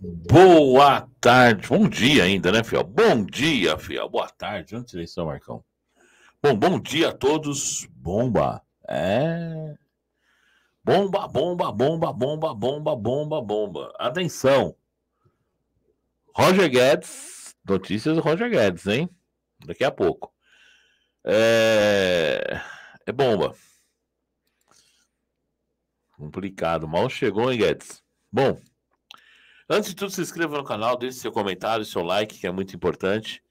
Boa tarde, bom dia ainda, né, Fiel? Bom dia, Fiel. Boa tarde. Onde tirei seu Marcão? Bom, bom dia a todos. Bomba. É. Bomba, bomba, bomba, bomba, bomba, bomba, bomba. Atenção. Roger Guedes. Notícias do Roger Guedes, hein? Daqui a pouco. É. É bomba. Complicado. Mal chegou, hein, Guedes? Bom. Antes de tudo, se inscreva no canal, deixe seu comentário, seu like, que é muito importante.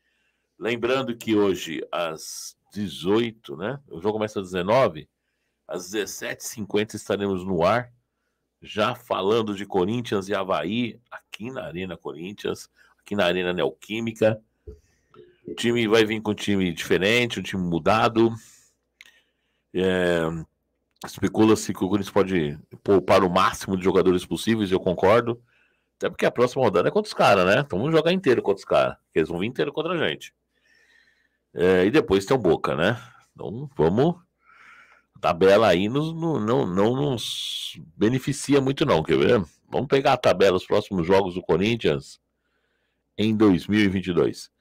Lembrando que hoje, às 18, né? O jogo começa às 19, às 17h50 estaremos no ar, já falando de Corinthians e Havaí, aqui na Arena Corinthians, aqui na Arena Neoquímica. O time vai vir com um time diferente, um time mudado. É, Especula-se que o Corinthians pode poupar o máximo de jogadores possíveis, eu concordo. Até porque a próxima rodada é contra os caras, né? Então vamos jogar inteiro contra os caras. Eles vão vir inteiro contra a gente. É, e depois tem o Boca, né? Então vamos. A tabela aí nos, no, não, não nos beneficia muito, não, quer ver? Vamos pegar a tabela, os próximos jogos do Corinthians em 2022.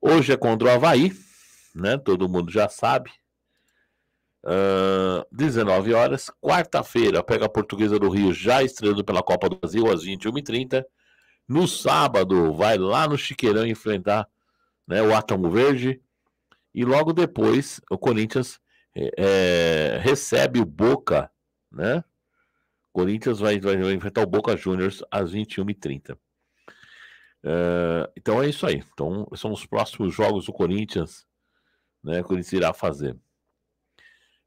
Hoje é contra o Havaí, né? Todo mundo já sabe. Uh, 19 horas, quarta-feira, pega a Portuguesa do Rio, já estreando pela Copa do Brasil às 21h30. No sábado, vai lá no Chiqueirão enfrentar né, o Átomo Verde. E logo depois, o Corinthians é, é, recebe o Boca, né? Corinthians vai, vai, vai enfrentar o Boca Juniors às 21h30. Uh, é, então é isso aí. Então, são os próximos jogos do Corinthians né, que o Corinthians irá fazer.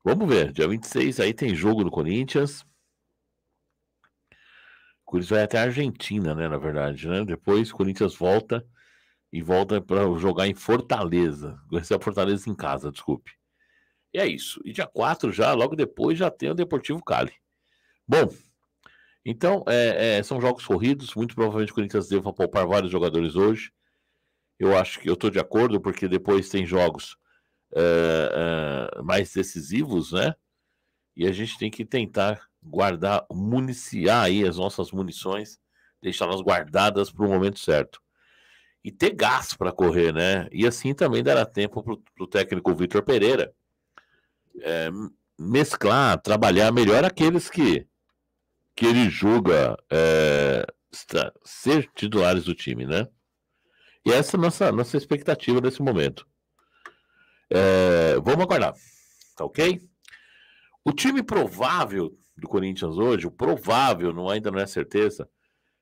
Vamos ver, dia 26 aí tem jogo do Corinthians. O Corinthians vai até a Argentina, né? Na verdade, né? Depois o Corinthians volta e volta para jogar em Fortaleza. Conhecer a Fortaleza em casa, desculpe. E é isso. E dia 4 já, logo depois, já tem o Deportivo Cali. Bom, então é, é, são jogos corridos. Muito provavelmente o Corinthians deva poupar vários jogadores hoje. Eu acho que eu estou de acordo, porque depois tem jogos uh, uh, mais decisivos, né? E a gente tem que tentar guardar, municiar aí as nossas munições, deixá-las guardadas para o momento certo. E ter gás para correr, né? E assim também dará tempo para o técnico Vitor Pereira é, mesclar, trabalhar melhor aqueles que, que ele julga é, ser titulares do time, né? E essa é a nossa, nossa expectativa nesse momento. É, vamos aguardar, tá ok? O time provável do Corinthians hoje, o provável, não, ainda não é certeza,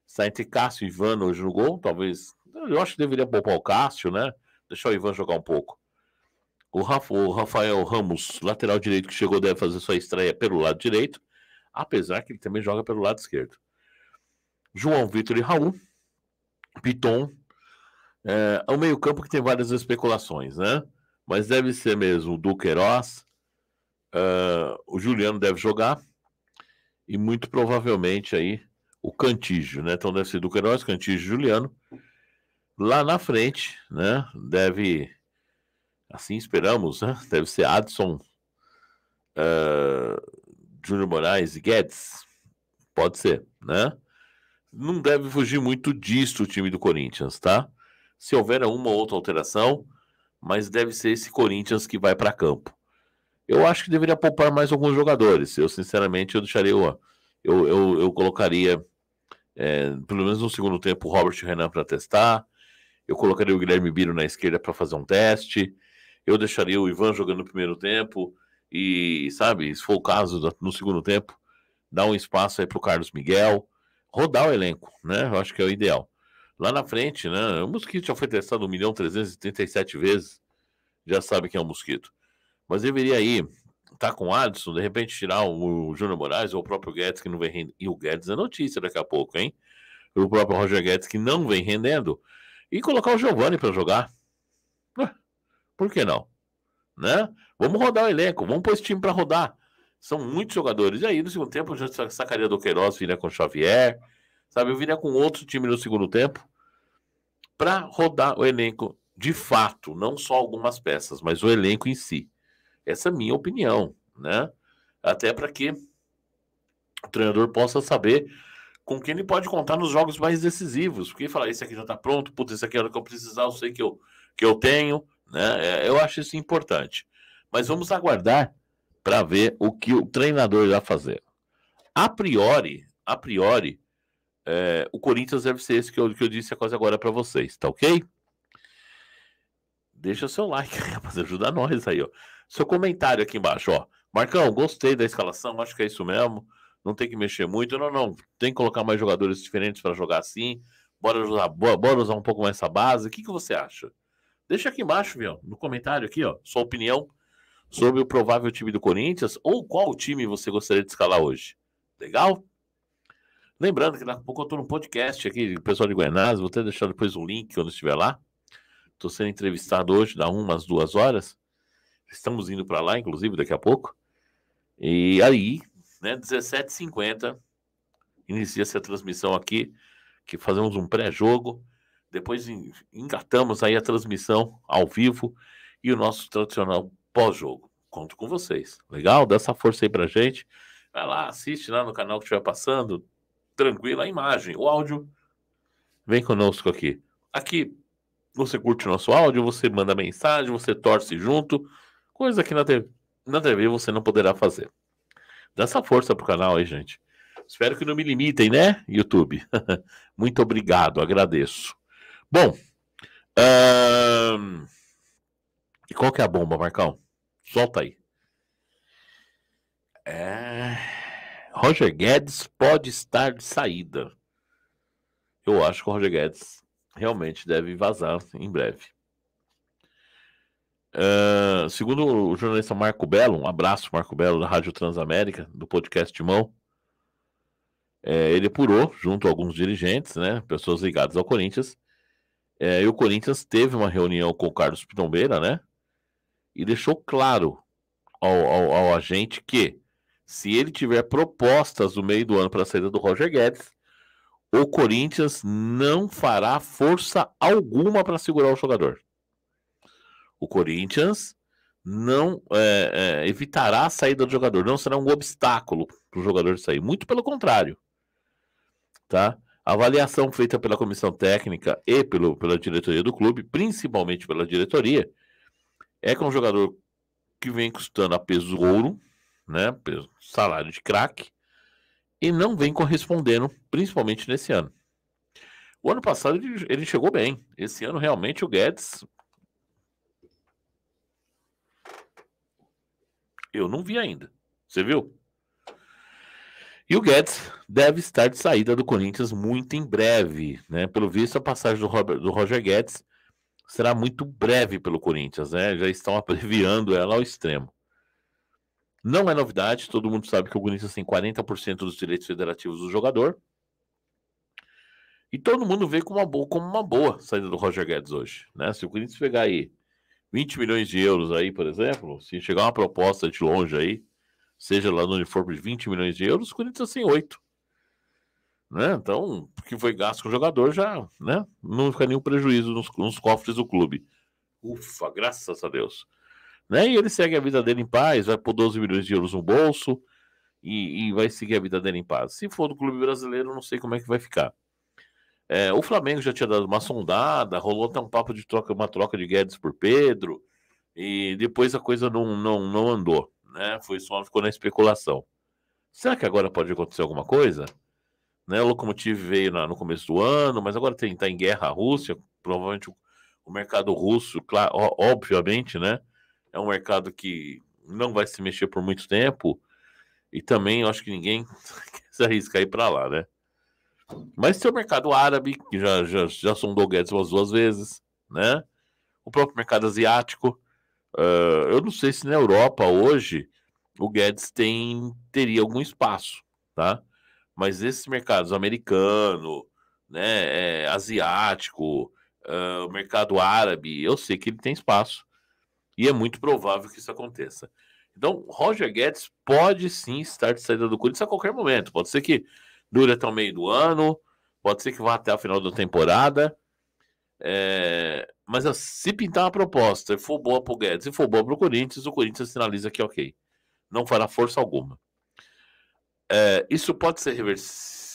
está entre Cássio e Ivan hoje no gol, talvez. Eu acho que deveria poupar o Cássio, né? Deixar o Ivan jogar um pouco. O, Rafael Ramos, lateral direito que chegou, deve fazer sua estreia pelo lado direito, apesar que ele também joga pelo lado esquerdo. João Vitor e Raul, Piton, é, é meio-campo que tem várias especulações, né? mas deve ser mesmo do Queiroz. Uh, ah, o Juliano deve jogar e muito provavelmente aí o Cantígio, né? Então deve ser do Queiroz, Cantígio Juliano. Lá na frente, né? Deve, assim esperamos, né? Deve ser Adson, uh, Júnior Moraes e Guedes. Pode ser, né? Não deve fugir muito disso o time do Corinthians, tá? Se houver uma ou outra alteração, mas deve ser esse Corinthians que vai para campo. Eu acho que deveria poupar mais alguns jogadores. Eu, sinceramente, eu deixaria. Eu, eu, eu colocaria, é, pelo menos no segundo tempo, o Robert Renan para testar. Eu colocaria o Guilherme Biro na esquerda para fazer um teste. Eu deixaria o Ivan jogando no primeiro tempo. E, sabe, se for o caso, no segundo tempo, dar um espaço aí para o Carlos Miguel. Rodar o elenco, né? Eu acho que é o ideal lá na frente, né? O é mosquito já foi testado 1 milhão 337 vezes, já sabe que é um mosquito. Mas deveria aí tá com o Adson, de repente tirar o, o Júnior Moraes ou o próprio Guedes que não vem rendendo. E o Guedes é notícia daqui a pouco, hein? O próprio Roger Guedes que não vem rendendo. E colocar o Giovani para jogar. Ah, por que não? Né? Vamos rodar o elenco, vamos pôr esse time para rodar. São muitos jogadores. E aí, no segundo tempo, já sacaria do Queiroz, viria com o Xavier. Sabe, eu viria com outro time no segundo tempo para rodar o elenco de fato, não só algumas peças, mas o elenco em si. Essa é a minha opinião, né? Até para que o treinador possa saber com quem ele pode contar nos jogos mais decisivos. Porque falar, esse aqui já está pronto, putz, esse aqui é o que eu precisar, eu sei que eu, que eu tenho, né? É, eu acho isso importante. Mas vamos aguardar para ver o que o treinador vai fazer. A priori, a priori, é, o Corinthians deve ser esse que eu, que eu disse quase agora para vocês, tá ok? Deixa seu like, rapaz, ajuda nós aí, ó. Seu comentário aqui embaixo, ó. Marcão, gostei da escalação, acho que é isso mesmo. Não tem que mexer muito, não, não. Tem que colocar mais jogadores diferentes para jogar assim. Bora usar, bora usar um pouco mais essa base. O que, que você acha? Deixa aqui embaixo, viu? No comentário aqui, ó, sua opinião sobre o provável time do Corinthians ou qual time você gostaria de escalar hoje. Legal? Lembrando que daqui a pouco eu estou num podcast aqui, o pessoal de Goiás, vou até deixar depois o link quando estiver lá. Estou sendo entrevistado hoje, dá umas duas horas. Estamos indo para lá, inclusive, daqui a pouco. E aí, né, 17h50, inicia-se a transmissão aqui, que fazemos um pré-jogo. Depois engatamos aí a transmissão ao vivo e o nosso tradicional pós-jogo. Conto com vocês. Legal? Dá essa força aí pra gente. Vai lá, assiste lá no canal que estiver passando, tranquila a imagem. O áudio, vem conosco aqui. Aqui você curte o nosso áudio, você manda mensagem, você torce junto, coisa que na TV, na TV você não poderá fazer. Dá essa força pro canal aí, gente. Espero que não me limitem, né, YouTube? Muito obrigado, agradeço. Bom, e qual que é a bomba, Marcão? Solta aí. É... Roger Guedes pode estar de saída. Eu acho que o Roger Guedes realmente deve vazar em breve. Uh, segundo o jornalista Marco Belo, um abraço, Marco Belo, da Rádio Transamérica, do podcast Timão. É, ele apurou, junto a alguns dirigentes, né, pessoas ligadas ao Corinthians, é, e o Corinthians teve uma reunião com o Carlos Pitombeira, né, e deixou claro ao, ao, ao agente que se ele tiver propostas no meio do ano para a saída do Roger Guedes, o Corinthians não fará força alguma para segurar o jogador. O Corinthians não é, é, evitará a saída do jogador, não será um obstáculo para o jogador sair. Muito pelo contrário. Tá? A avaliação feita pela comissão técnica e pelo, pela diretoria do clube, principalmente pela diretoria, é que é um jogador que vem custando a peso ouro, né? Salário de craque e não vem correspondendo, principalmente nesse ano. O ano passado ele, ele chegou bem. Esse ano realmente o Guedes. Eu não vi ainda. Você viu? E o Guedes deve estar de saída do Corinthians muito em breve, né? Pelo visto, a passagem do, Robert, do Roger Guedes será muito breve pelo Corinthians, né? Já estão abreviando ela ao extremo. Não é novidade, todo mundo sabe que o Corinthians tem 40% dos direitos federativos do jogador. E todo mundo vê como uma boa, como uma boa saída do Roger Guedes hoje. Né? Se o Corinthians pegar aí 20 milhões de euros aí, por exemplo, se chegar uma proposta de longe aí, seja lá no uniforme de 20 milhões de euros, o Corinthians tem 8. Né? Então, que foi gasto com o jogador já né? não fica nenhum prejuízo nos, nos cofres do clube. Ufa, graças a Deus. Né? E ele segue a vida dele em paz, vai por 12 milhões de euros no bolso e, e vai seguir a vida dele em paz. Se for do clube brasileiro, não sei como é que vai ficar. É, o Flamengo já tinha dado uma sondada, rolou até um papo de troca, uma troca de Guedes por Pedro, e depois a coisa não, não, não andou, né? Foi só ficou na especulação. Será que agora pode acontecer alguma coisa? Né, o veio na, no começo do ano, mas agora está em guerra a Rússia, provavelmente o, o mercado russo, claro, obviamente, né? é um mercado que não vai se mexer por muito tempo. E também eu acho que ninguém se arrisca ir para lá, né? Mas tem o mercado árabe, que já, já, já sondou Guedes umas duas vezes, né? O próprio mercado asiático. Uh, eu não sei se na Europa hoje o Guedes tem, teria algum espaço, tá? Mas esses mercados americano, né, é, asiático, uh, mercado árabe, eu sei que ele tem espaço. E é muito provável que isso aconteça. Então, Roger Guedes pode sim estar de saída do Corinthians a qualquer momento. Pode ser que dure até o meio do ano, pode ser que vá até o final da temporada. É... Mas se pintar uma proposta e for boa para o Guedes e for boa para o Corinthians, o Corinthians sinaliza que é ok. Não fará força alguma. É... Isso pode ser rever...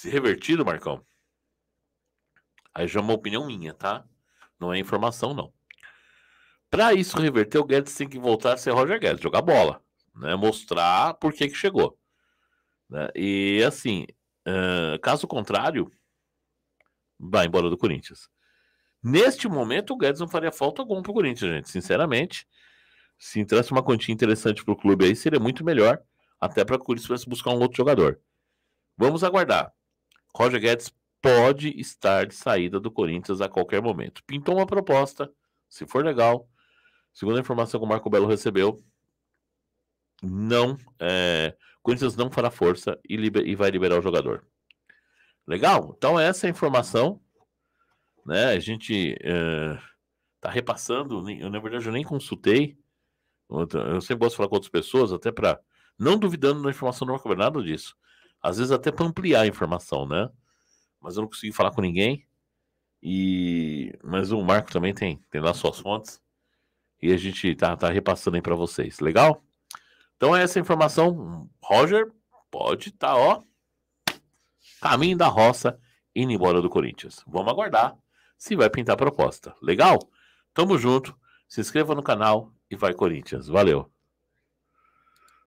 revertido, Marcão? Aí já é uma opinião minha, tá? Não é informação, não. Para isso reverter, o Guedes tem que voltar a ser Roger Guedes, jogar bola, né? mostrar por que, que chegou. Né? E assim, uh, caso contrário, vai embora do Corinthians. Neste momento, o Guedes não faria falta algum para o Corinthians, gente. Sinceramente, se entrasse uma quantia interessante para o clube aí, seria muito melhor, até para o Corinthians buscar um outro jogador. Vamos aguardar. Roger Guedes pode estar de saída do Corinthians a qualquer momento. Pintou uma proposta, se for legal, Segundo a informação que o Marco Belo recebeu, não. É, Corinthians não fará força e, liber, e vai liberar o jogador. Legal? Então, essa é a informação. Né? A gente é, tá repassando. Eu, na verdade, eu nem consultei. Eu sempre gosto de falar com outras pessoas, até para. Não duvidando da informação do Marco Belo, nada disso. Às vezes, até para ampliar a informação, né? Mas eu não consegui falar com ninguém. E... Mas o Marco também tem, tem lá suas fontes e a gente tá, tá repassando aí para vocês, legal? Então é essa informação, Roger pode tá, ó, caminho da roça indo embora do Corinthians. Vamos aguardar se vai pintar a proposta, legal? Tamo junto, se inscreva no canal e vai Corinthians. Valeu!